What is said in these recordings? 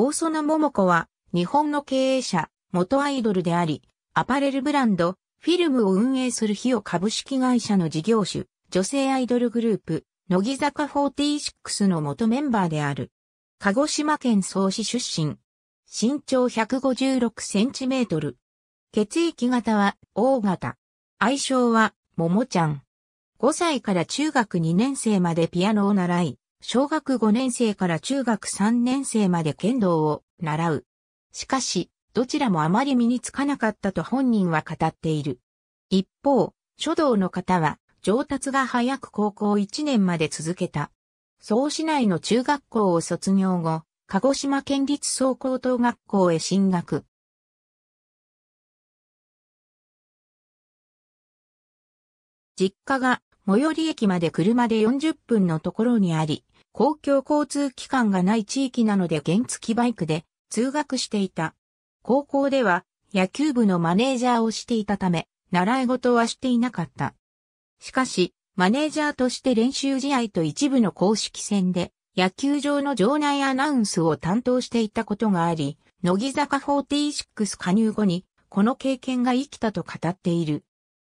大園桃子は、日本の経営者、元アイドルであり、アパレルブランド、フィルムを運営する費用株式会社の事業主、女性アイドルグループ、乃木坂46の元メンバーである。鹿児島県総市出身。身長156センチメートル。血液型は O 型。愛称は、ももちゃん。5歳から中学2年生までピアノを習い、小学5年生から中学3年生まで剣道を習う。しかし、どちらもあまり身につかなかったと本人は語っている。一方、書道の方は、上達が早く高校1年まで続けた。総市内の中学校を卒業後、鹿児島県立総高等学校へ進学。実家が最寄り駅まで車で40分のところにあり、公共交通機関がない地域なので原付バイクで通学していた。高校では野球部のマネージャーをしていたため、習い事はしていなかった。しかし、マネージャーとして練習試合と一部の公式戦で、野球場の場内アナウンスを担当していたことがあり、乃木坂46加入後に、この経験が生きたと語っている。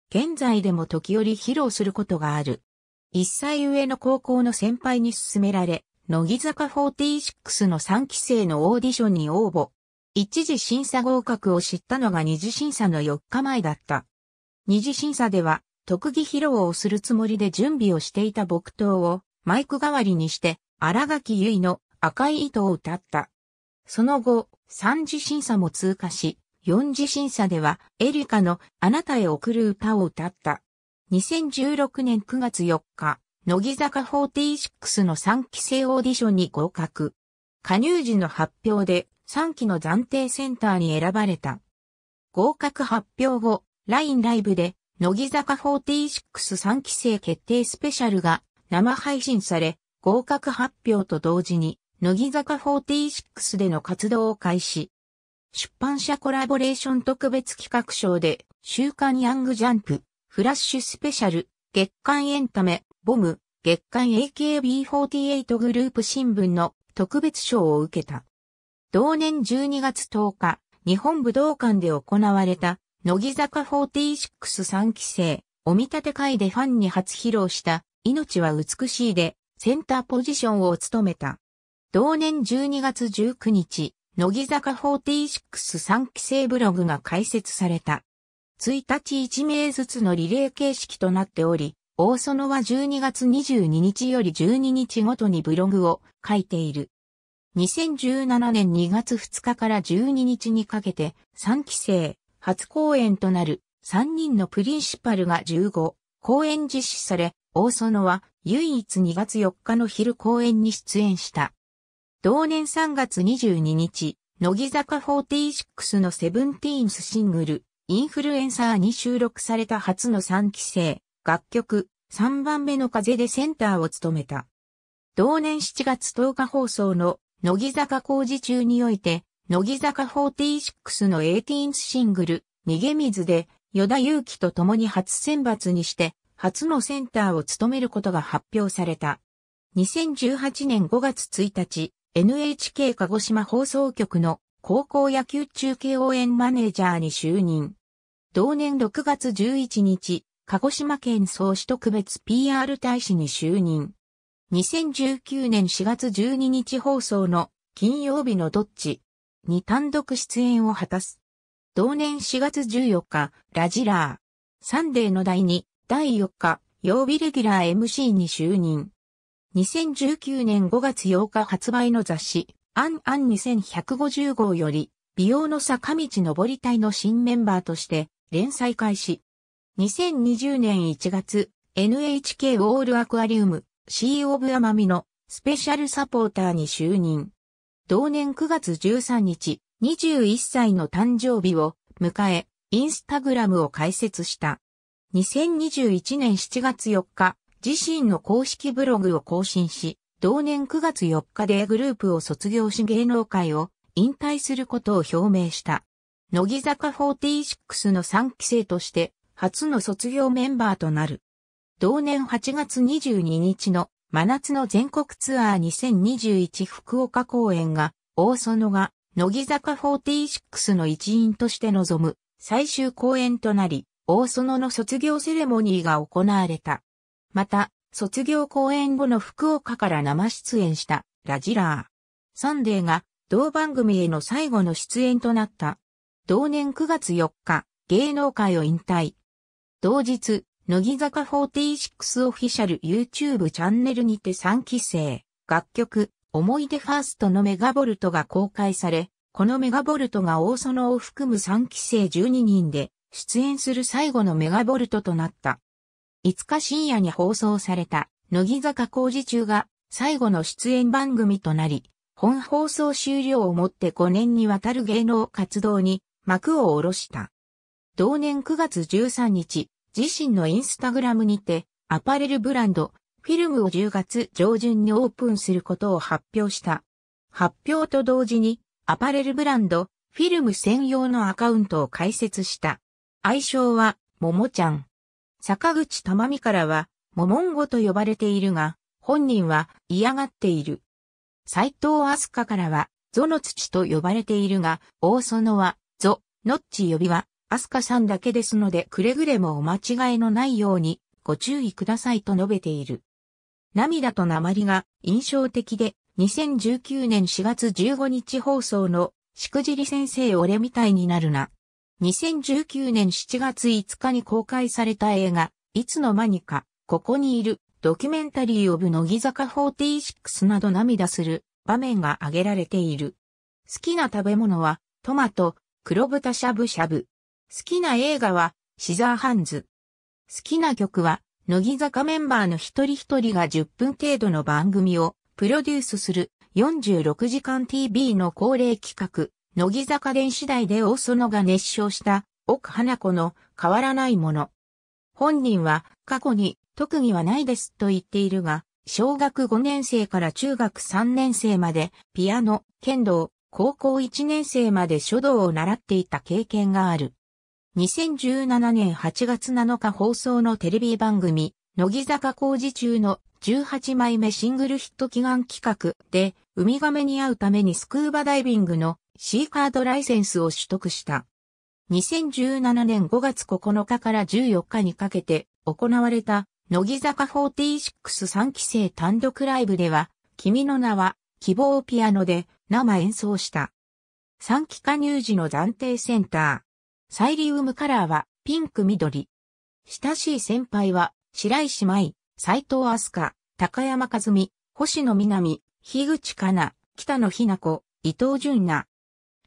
現在でも時折披露することがある。一歳上の高校の先輩に勧められ、乃木坂46の3期生のオーディションに応募。一時審査合格を知ったのが二次審査の4日前だった。二次審査では、特技披露をするつもりで準備をしていた木刀をマイク代わりにして、荒垣結衣の赤い糸を歌った。その後、三次審査も通過し、四次審査ではエリカのあなたへ送る歌を歌った。2016年9月4日、乃木坂46の3期生オーディションに合格。加入時の発表で3期の暫定センターに選ばれた。合格発表後、LINE ライブで、乃木坂463期生決定スペシャルが生配信され、合格発表と同時に、乃木坂46での活動を開始。出版社コラボレーション特別企画賞で、週刊ヤングジャンプ、フラッシュスペシャル、月刊エンタメ、ボム、月刊 AKB48 グループ新聞の特別賞を受けた。同年12月10日、日本武道館で行われた、乃木坂463期生、お見立て会でファンに初披露した、命は美しいで、センターポジションを務めた。同年12月19日、乃木坂463期生ブログが開設された。1日1名ずつのリレー形式となっており、大園は12月22日より12日ごとにブログを書いている。2017年2月2日から12日にかけて3期生、初公演となる3人のプリンシパルが15公演実施され、大園は唯一2月4日の昼公演に出演した。同年3月22日、乃木坂46のセブンティーンスシングル、インフルエンサーに収録された初の3期生、楽曲、3番目の風でセンターを務めた。同年7月10日放送の、乃木坂工事中において、乃木坂46の18シングル、逃げ水で、与田祐希と共に初選抜にして、初のセンターを務めることが発表された。2018年5月1日、NHK 鹿児島放送局の高校野球中継応援マネージャーに就任。同年6月11日、鹿児島県総市特別 PR 大使に就任。2019年4月12日放送の金曜日のどっちに単独出演を果たす。同年4月14日、ラジラー。サンデーの第2、第4日、曜日レギュラー MC に就任。2019年5月8日発売の雑誌、アンアン2150号より、美容の坂道登り隊の新メンバーとして連載開始。2020年1月、NHK オールアクアリウム、CEO ブアマミのスペシャルサポーターに就任。同年9月13日、21歳の誕生日を迎え、インスタグラムを開設した。2021年7月4日、自身の公式ブログを更新し、同年9月4日でグループを卒業し芸能界を引退することを表明した。乃木坂46の3期生として初の卒業メンバーとなる。同年8月22日の真夏の全国ツアー2021福岡公演が大園が乃木坂46の一員として臨む最終公演となり、大園の卒業セレモニーが行われた。また、卒業公演後の福岡から生出演したラジラー。サンデーが同番組への最後の出演となった同年9月4日、芸能界を引退。同日、乃木坂46オフィシャル YouTube チャンネルにて3期生、楽曲、思い出ファーストのメガボルトが公開され、このメガボルトが大園を含む3期生12人で出演する最後のメガボルトとなった。5日深夜に放送された乃木坂工事中が最後の出演番組となり、本放送終了をもって5年にわたる芸能活動に幕を下ろした。同年9月13日、自身のインスタグラムにて、アパレルブランド、フィルムを10月上旬にオープンすることを発表した。発表と同時に、アパレルブランド、フィルム専用のアカウントを開設した。愛称は、ももちゃん。坂口珠美からは、ももんごと呼ばれているが、本人は嫌がっている。斎藤飛鳥からは、ゾの土と呼ばれているが、大園はゾ、ノッチ呼びは、アスカさんだけですのでくれぐれもお間違いのないようにご注意くださいと述べている。涙と鉛が印象的で、2019年4月15日放送のしくじり先生俺みたいになるな。2019年7月5日に公開された映画、いつの間にか、ここにいる、ドキュメンタリーオブ乃木坂46など涙する場面が挙げられている。好きな食べ物は、トマト、黒豚しゃぶしゃぶ。好きな映画は、シザーハンズ。好きな曲は、乃木坂メンバーの一人一人が10分程度の番組をプロデュースする46時間 TV の恒例企画、乃木坂電子台で大園が熱唱した奥花子の変わらないもの。本人は過去に特技はないですと言っているが、小学5年生から中学3年生までピアノ、剣道、高校1年生まで書道を習っていた経験がある。2017年8月7日放送のテレビ番組、乃木坂工事中の18枚目シングルヒット祈願企画で、ウミガメに会うためにスクーバダイビングのシーカードライセンスを取得した。2017年5月9日から14日にかけて行われた乃木坂463期生単独ライブでは、君の名は希望をピアノで生演奏した。三期加入時の暫定センター。サイリウムカラーはピンク緑。親しい先輩は白石舞、斎藤飛鳥、高山和美、星野南、樋口かな、北野日な子、伊藤純奈。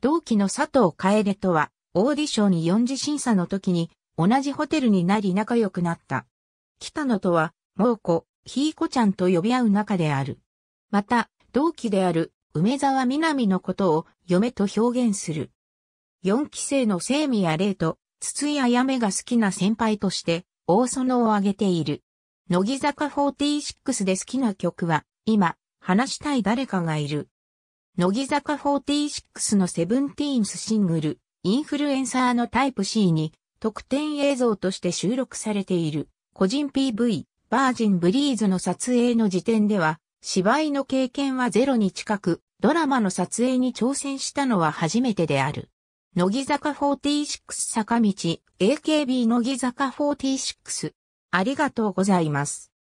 同期の佐藤楓とは、オーディションに四次審査の時に、同じホテルになり仲良くなった。北野とは、猛子、ひいこちゃんと呼び合う仲である。また、同期である梅沢南のことを嫁と表現する。四期生の生宮霊と筒井あやめが好きな先輩として大園を挙げている。乃木坂46で好きな曲は今話したい誰かがいる。乃木坂46のセブンティーンスシングルインフルエンサーのタイプ C に特典映像として収録されている個人 PV バージンブリーズの撮影の時点では芝居の経験はゼロに近く、ドラマの撮影に挑戦したのは初めてである。乃木坂46坂道、AKB 乃木坂46。ありがとうございます。